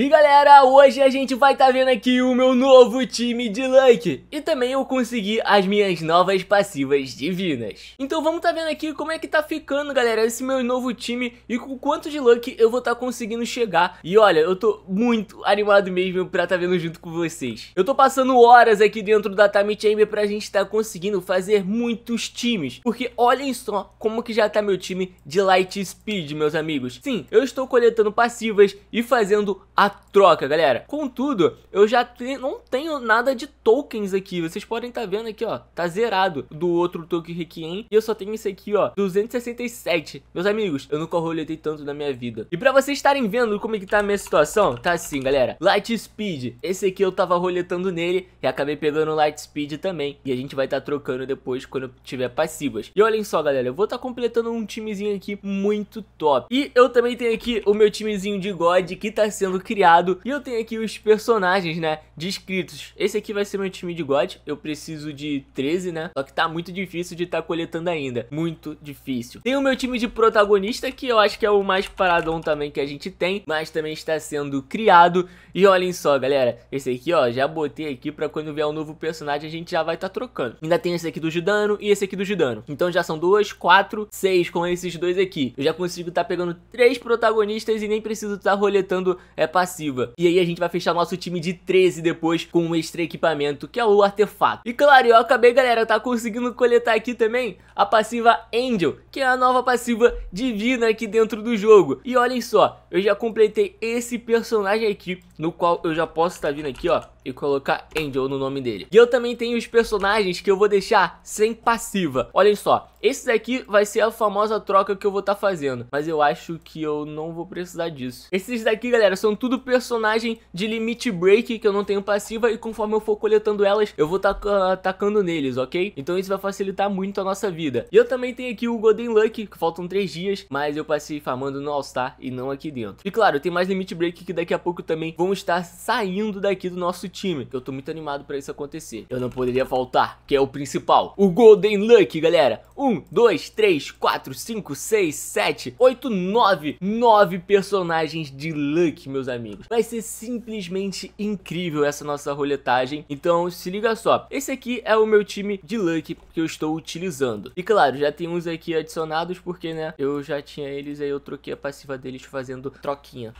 E galera, hoje a gente vai estar tá vendo aqui o meu novo time de Luck E também eu consegui as minhas novas passivas divinas Então vamos estar tá vendo aqui como é que tá ficando galera esse meu novo time E com quanto de Luck eu vou estar tá conseguindo chegar E olha, eu tô muito animado mesmo pra estar tá vendo junto com vocês Eu tô passando horas aqui dentro da Time Chamber pra gente estar tá conseguindo fazer muitos times Porque olhem só como que já tá meu time de Light Speed, meus amigos Sim, eu estou coletando passivas e fazendo a troca, galera. Contudo, eu já te... não tenho nada de tokens aqui. Vocês podem estar tá vendo aqui, ó. Tá zerado do outro token Requiem. E eu só tenho esse aqui, ó. 267. Meus amigos, eu nunca roletei tanto na minha vida. E pra vocês estarem vendo como é que tá a minha situação, tá assim, galera. Light Speed. Esse aqui eu tava roletando nele e acabei pegando Light Speed também. E a gente vai estar tá trocando depois quando tiver passivas. E olhem só, galera. Eu vou estar tá completando um timezinho aqui muito top. E eu também tenho aqui o meu timezinho de God que tá sendo criado criado. E eu tenho aqui os personagens, né, descritos. Esse aqui vai ser meu time de God, eu preciso de 13, né? Só que tá muito difícil de estar tá coletando ainda, muito difícil. Tem o meu time de protagonista, que eu acho que é o mais paradão também que a gente tem, mas também está sendo criado. E olhem só, galera, esse aqui, ó, já botei aqui pra quando vier um novo personagem a gente já vai estar tá trocando. Ainda tem esse aqui do Judano e esse aqui do Judano. Então já são dois, quatro, seis com esses dois aqui. Eu já consigo estar tá pegando três protagonistas e nem preciso estar tá roletando é, passiva. E aí a gente vai fechar nosso time de 13 depois com um extra equipamento, que é o artefato. E claro, eu acabei, galera, tá conseguindo coletar aqui também a passiva Angel, que é a nova passiva divina aqui dentro do jogo. E olhem só, eu já completei esse personagem aqui, no qual eu já posso estar vindo aqui, ó, e colocar Angel no nome dele. E eu também tenho os personagens que eu vou deixar sem passiva. Olhem só, esses aqui vai ser a famosa troca que eu vou estar tá fazendo, mas eu acho que eu não vou precisar disso. Esses daqui, galera, são tudo personagem de limit break que eu não tenho passiva e conforme eu for coletando elas, eu vou estar tá, ah, atacando neles, ok? Então isso vai facilitar muito a nossa vida. E eu também tenho aqui o Golden Luck, que faltam 3 dias, mas eu passei farmando no All Star e não aqui dentro dentro. E claro, tem mais limit break que daqui a pouco também vão estar saindo daqui do nosso time, que eu tô muito animado para isso acontecer. Eu não poderia faltar, que é o principal. O Golden Luck, galera. 1, 2, 3, 4, 5, 6, 7, 8, 9. 9 personagens de Luck, meus amigos. Vai ser simplesmente incrível essa nossa roletagem. Então, se liga só. Esse aqui é o meu time de Luck que eu estou utilizando. E claro, já tem uns aqui adicionados, porque, né, eu já tinha eles, aí eu troquei a passiva deles fazendo troquinha.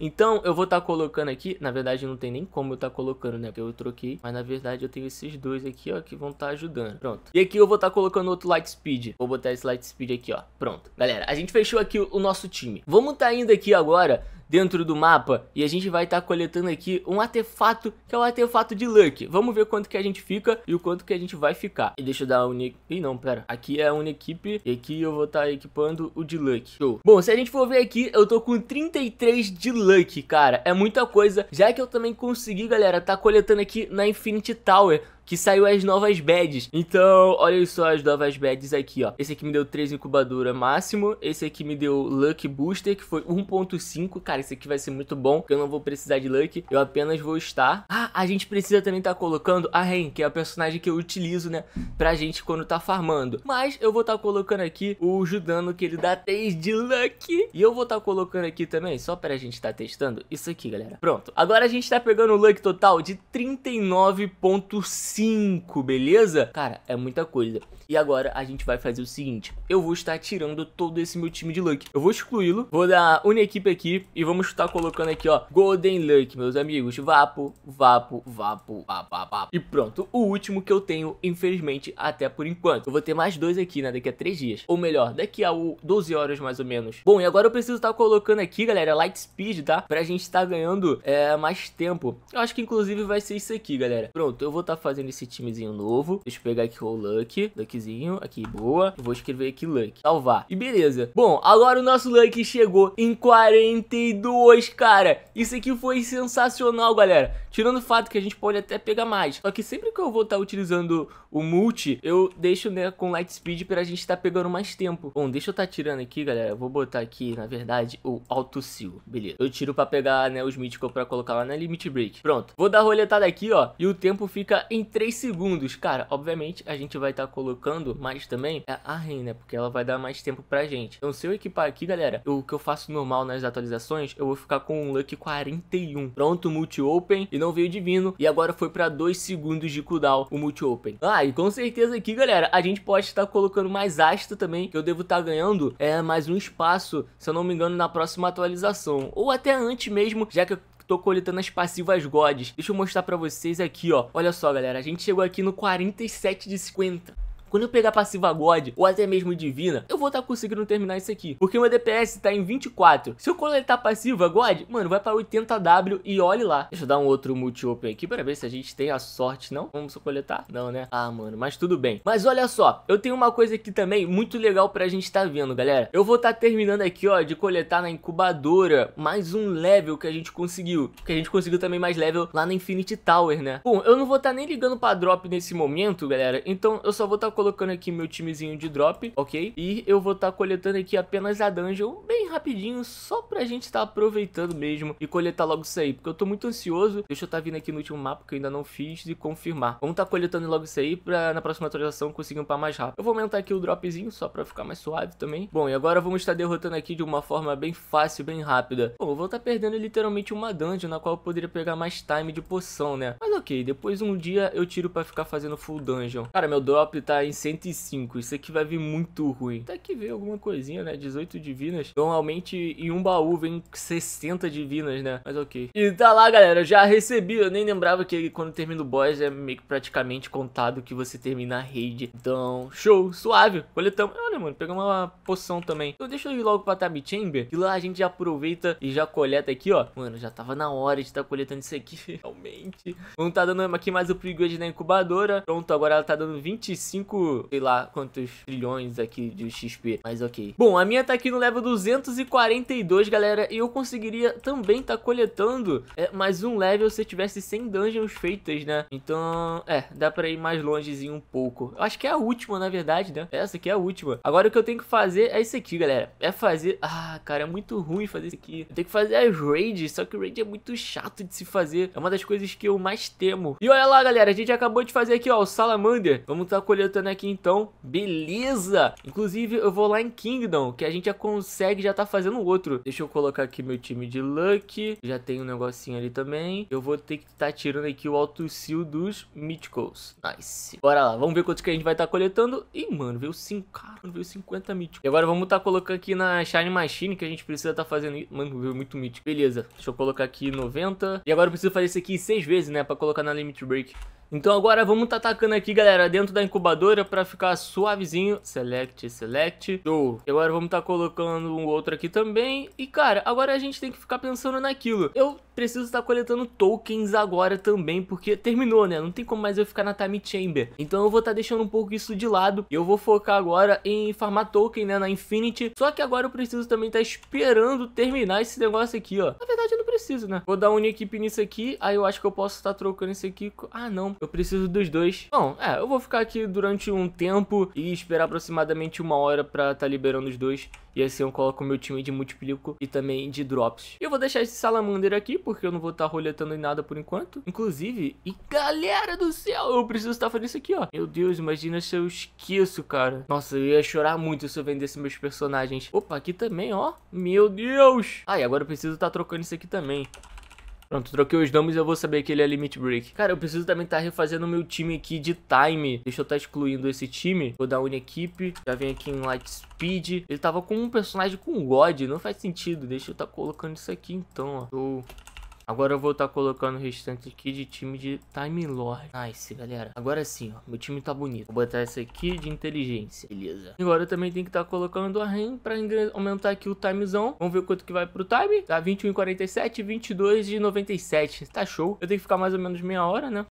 Então, eu vou estar tá colocando aqui, na verdade não tem nem como eu estar tá colocando, né, porque eu troquei, mas na verdade eu tenho esses dois aqui, ó, que vão estar tá ajudando, pronto. E aqui eu vou estar tá colocando outro light speed, vou botar esse light speed aqui, ó, pronto. Galera, a gente fechou aqui o nosso time. Vamos estar tá indo aqui agora dentro do mapa e a gente vai estar tá coletando aqui um artefato que é o artefato de Luck. Vamos ver quanto que a gente fica e o quanto que a gente vai ficar. E deixa eu dar um Ih, não, pera. Aqui é uma equipe e aqui eu vou estar tá equipando o de Luck. Show. Bom, se a gente for ver aqui, eu tô com 33 de Luck, cara. É muita coisa, já que eu também consegui, galera, tá coletando aqui na Infinity Tower que saiu as novas badges. Então, olha só as novas badges aqui, ó. Esse aqui me deu 3 incubadora máximo, esse aqui me deu Luck Booster, que foi 1.5. Cara, esse aqui vai ser muito bom, porque eu não vou precisar de Luck, eu apenas vou estar... Ah, a gente precisa também estar tá colocando a Ren, que é o personagem que eu utilizo, né, pra gente quando tá farmando. Mas eu vou estar tá colocando aqui o Judano, que ele dá 3 de Luck. E eu vou estar tá colocando aqui também, só pra gente estar tá testando, isso aqui, galera. Pronto, agora a gente tá pegando o Luck total de 39.5. 5, beleza? Cara, é muita coisa. E agora a gente vai fazer o seguinte, eu vou estar tirando todo esse meu time de Luck. Eu vou excluí-lo, vou dar uma equipe aqui e vamos estar colocando aqui, ó, Golden Luck, meus amigos. Vapo, vapo, vapo, vapo, vapo. E pronto, o último que eu tenho, infelizmente, até por enquanto. Eu vou ter mais dois aqui, né, daqui a 3 dias. Ou melhor, daqui a 12 horas mais ou menos. Bom, e agora eu preciso estar colocando aqui, galera, Light Speed, tá? Pra gente estar ganhando é, mais tempo. Eu acho que inclusive vai ser isso aqui, galera. Pronto, eu vou estar fazendo fazendo esse timezinho novo. Deixa eu pegar aqui o Luck. Luckzinho. Aqui, boa. vou escrever aqui Luck. Salvar. E beleza. Bom, agora o nosso Luck chegou em 42, cara. Isso aqui foi sensacional, galera. Tirando o fato que a gente pode até pegar mais. Só que sempre que eu vou estar tá utilizando o multi, eu deixo, né, com light speed pra gente estar tá pegando mais tempo. Bom, deixa eu estar tá tirando aqui, galera. Eu vou botar aqui, na verdade, o auto seal. Beleza. Eu tiro pra pegar, né, os míticos pra colocar lá na limit break. Pronto. Vou dar roletada aqui, ó. E o tempo fica em 3 segundos. Cara, obviamente a gente vai estar tá colocando mais também é a rain, né? Porque ela vai dar mais tempo pra gente. Então se eu equipar aqui, galera, o que eu faço normal nas atualizações, eu vou ficar com um Luck 41. Pronto, multi-open e não veio divino. E agora foi pra 2 segundos de cooldown o multi-open. Ah, e com certeza aqui, galera, a gente pode estar tá colocando mais haste também, que eu devo estar tá ganhando é mais um espaço, se eu não me engano, na próxima atualização. Ou até antes mesmo, já que eu tô coletando as passivas gods. Deixa eu mostrar pra vocês aqui, ó. Olha só, galera, a gente chegou aqui no 47 de 50. Quando eu pegar passiva God ou até mesmo Divina, eu vou estar tá conseguindo terminar isso aqui. Porque meu DPS tá em 24. Se eu coletar passiva God, mano, vai para 80W e olhe lá. Deixa eu dar um outro multi-open aqui para ver se a gente tem a sorte, não? Vamos coletar? Não, né? Ah, mano, mas tudo bem. Mas olha só, eu tenho uma coisa aqui também muito legal pra gente tá vendo, galera. Eu vou tá terminando aqui, ó, de coletar na incubadora mais um level que a gente conseguiu. Que a gente conseguiu também mais level lá na Infinity Tower, né? Bom, eu não vou tá nem ligando pra drop nesse momento, galera. Então eu só vou tá coletando colocando aqui meu timezinho de drop, ok? E eu vou estar tá coletando aqui apenas a dungeon bem rapidinho, só pra gente estar tá aproveitando mesmo e coletar logo isso aí, porque eu tô muito ansioso. Deixa eu estar tá vindo aqui no último mapa que eu ainda não fiz e confirmar. Vamos estar tá coletando logo isso aí pra na próxima atualização conseguir upar mais rápido. Eu vou aumentar aqui o dropzinho só pra ficar mais suave também. Bom, e agora vamos estar tá derrotando aqui de uma forma bem fácil, bem rápida. Bom, eu vou estar tá perdendo literalmente uma dungeon na qual eu poderia pegar mais time de poção, né? Mas ok, depois um dia eu tiro pra ficar fazendo full dungeon. Cara, meu drop tá em em 105. Isso aqui vai vir muito ruim. Até que veio alguma coisinha, né? 18 divinas. Normalmente em um baú vem 60 divinas, né? Mas ok. E tá lá, galera. Já recebi. Eu nem lembrava que quando termina o boss é meio que praticamente contado que você termina a raid. Então, show. Suave. Coletamos. Olha, mano. Pegamos uma poção também. Então deixa eu ir logo pra Tab Chamber. E lá a gente já aproveita e já coleta aqui, ó. Mano, já tava na hora de estar tá coletando isso aqui. Realmente. Vamos tá dando aqui mais o perigo upgrade na incubadora. Pronto, agora ela tá dando 25 sei lá quantos trilhões aqui de XP, mas ok. Bom, a minha tá aqui no level 242, galera, e eu conseguiria também tá coletando é, mais um level se eu tivesse 100 dungeons feitas, né? Então, é, dá pra ir mais longezinho um pouco. Eu acho que é a última, na verdade, né? É essa aqui é a última. Agora o que eu tenho que fazer é isso aqui, galera. É fazer... Ah, cara, é muito ruim fazer isso aqui. Eu tenho que fazer as raids, só que o raid é muito chato de se fazer. É uma das coisas que eu mais temo. E olha lá, galera, a gente acabou de fazer aqui, ó, o Salamander. Vamos tá coletando aqui né, então, beleza! Inclusive eu vou lá em Kingdom, que a gente já consegue já tá fazendo outro. Deixa eu colocar aqui meu time de Luck, já tem um negocinho ali também. Eu vou ter que estar tá tirando aqui o alto seal dos Mythicals. Nice. Bora lá, vamos ver quantos que a gente vai estar tá coletando. Ih, mano, veio 5, cara, veio 50 Mythicals. E agora vamos estar tá colocando aqui na Shine Machine, que a gente precisa estar tá fazendo... Mano, veio muito Mythic. Beleza, deixa eu colocar aqui 90. E agora eu preciso fazer isso aqui 6 vezes, né, pra colocar na Limit Break. Então agora vamos tá atacando aqui, galera, dentro da incubadora para ficar suavezinho. Select, select. Show. E agora vamos tá colocando um outro aqui também. E, cara, agora a gente tem que ficar pensando naquilo. Eu preciso estar tá coletando tokens agora também, porque terminou, né? Não tem como mais eu ficar na Time Chamber. Então eu vou estar tá deixando um pouco isso de lado. Eu vou focar agora em farmar token, né? Na Infinity. Só que agora eu preciso também estar tá esperando terminar esse negócio aqui, ó. Na verdade eu não preciso, né? Vou dar um equipe nisso aqui. Aí eu acho que eu posso estar tá trocando isso aqui. Ah, não eu preciso dos dois. Bom, é, eu vou ficar aqui durante um tempo e esperar aproximadamente uma hora pra tá liberando os dois. E assim eu coloco o meu time de multiplico e também de drops. E eu vou deixar esse Salamander aqui, porque eu não vou estar tá roletando em nada por enquanto. Inclusive, e galera do céu, eu preciso estar tá fazendo isso aqui, ó. Meu Deus, imagina se eu esqueço, cara. Nossa, eu ia chorar muito se eu vendesse meus personagens. Opa, aqui também, ó. Meu Deus. Ah, e agora eu preciso estar tá trocando isso aqui também. Pronto, troquei os nomes eu vou saber que ele é Limit Break. Cara, eu preciso também estar tá refazendo o meu time aqui de time. Deixa eu estar tá excluindo esse time. Vou dar uma equipe. Já vem aqui em Light Speed. Ele tava com um personagem com God. Não faz sentido. Deixa eu estar tá colocando isso aqui então, ó. Show. Agora eu vou estar tá colocando o restante aqui de time de Time Lord. Nice, galera. Agora sim, ó. Meu time tá bonito. Vou botar esse aqui de inteligência. Beleza. Agora eu também tenho que estar tá colocando a RAM pra aumentar aqui o timezão. Vamos ver quanto que vai pro time. Tá 21,47, 22 de 97. Tá show. Eu tenho que ficar mais ou menos meia hora, né?